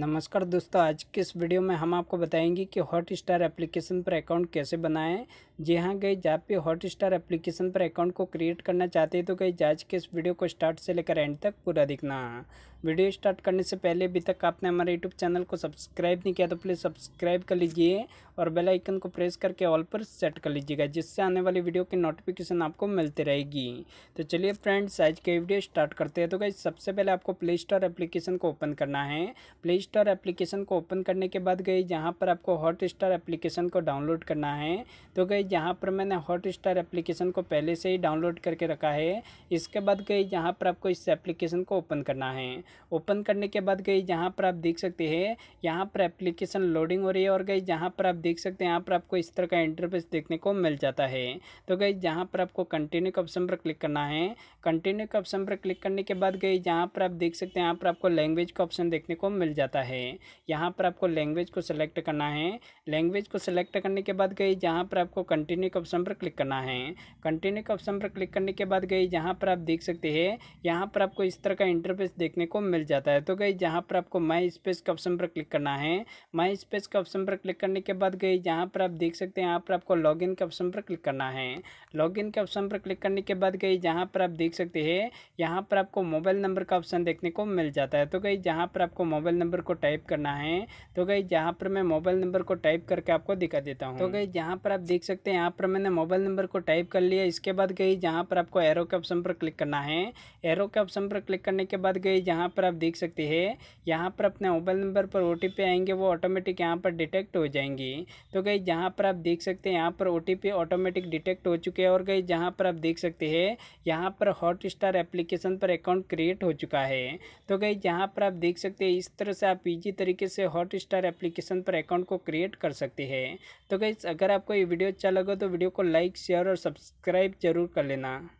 नमस्कार दोस्तों आज के इस वीडियो में हम आपको बताएंगे कि हॉट स्टार एप्लीकेशन पर अकाउंट कैसे बनाएं जी हाँ गई जब भी हॉट स्टार एप्लीकेशन पर अकाउंट को क्रिएट करना चाहते हैं तो गई आज के इस वीडियो को स्टार्ट से लेकर एंड तक पूरा देखना वीडियो स्टार्ट करने से पहले अभी तक आपने हमारे यूट्यूब चैनल को सब्सक्राइब नहीं किया तो प्लीज़ सब्सक्राइब कर लीजिए और बेल आइकन को प्रेस करके ऑल पर सेट कर लीजिएगा जिससे आने वाली वीडियो की नोटिफिकेशन आपको मिलती रहेगी तो चलिए फ्रेंड्स आज के वीडियो स्टार्ट करते हैं तो गई सबसे पहले आपको प्ले स्टोर एप्लीकेशन को ओपन करना है प्ले स्टार एप्लीकेशन को ओपन करने के बाद गई जहाँ पर आपको हॉट स्टार एप्लीकेशन को डाउनलोड करना है तो गई जहाँ पर मैंने हॉट स्टार एप्लीकेशन को पहले से ही डाउनलोड करके रखा है इसके बाद गई जहाँ पर आपको इस एप्लीकेशन को ओपन करना है ओपन करने के बाद गई जहाँ पर आप देख सकते हैं यहाँ पर एप्लीकेशन लोडिंग हो रही है और गई जहाँ पर आप देख सकते हैं यहाँ पर आपको इस तरह का इंटरफेस देखने को मिल जाता है तो गई जहाँ पर आपको कंटिन्यू के ऑप्शन पर क्लिक करना है कंटिन्यू के ऑप्शन पर क्लिक करने के बाद गई जहाँ पर आप देख सकते हैं यहाँ पर आपको लैंग्वेज का ऑप्शन देखने को मिल जाता है जाता है यहाँ पर आपको लैंग्वेज को सिलेक्ट करना है लैंग्वेज को सिलेक्ट करने के बाद गई जहाँ पर आपको कंटिन्यू के ऑप्शन पर क्लिक करना है कंटिन्यू के ऑप्शन पर क्लिक करने के बाद गई जहाँ पर आप देख सकते हैं यहाँ पर आपको इस तरह का इंटरफेस देखने को मिल जाता है तो गई जहाँ पर आपको माई स्पेस के ऑप्शन पर क्लिक करना है माई स्पेस के ऑप्शन पर क्लिक करने के बाद गई जहाँ पर आप देख सकते हैं यहाँ पर आपको लॉग के ऑप्शन पर क्लिक करना है लॉग के ऑप्शन पर क्लिक करने के बाद गई जहाँ पर आप देख सकते हैं यहाँ पर आपको मोबाइल नंबर का ऑप्शन देखने को मिल जाता है तो गई जहाँ पर आपको मोबाइल नंबर नंबर को टाइप करना है तो गई जहाँ पर मैं मोबाइल नंबर को टाइप करके आपको दिखा देता हूँ तो हम्म। गई जहाँ पर आप देख सकते हैं यहाँ पर मैंने मोबाइल नंबर को टाइप कर लिया इसके बाद गई जहाँ पर आपको एरो के ऑप्शन पर क्लिक करना है एरो के ऑप्शन पर क्लिक करने के बाद गई जहाँ पर आप देख सकते हैं यहाँ पर अपने मोबाइल नंबर पर ओ आएंगे वो ऑटोमेटिक यहाँ पर डिटेक्ट हो जाएंगी तो गई जहाँ पर आप देख सकते हैं यहाँ पर ओ ऑटोमेटिक डिटेक्ट हो चुके हैं और गई जहाँ पर आप देख सकते हैं यहाँ पर हॉट स्टार एप्लीकेशन पर अकाउंट क्रिएट हो चुका है तो गई जहाँ पर आप देख सकते हैं इस तरह से आप इजी तरीके से हॉट स्टार एप्लीकेशन पर अकाउंट को क्रिएट कर सकते हैं तो गई अगर आपको ये वीडियो अच्छा लगा तो वीडियो को लाइक शेयर और सब्सक्राइब जरूर कर लेना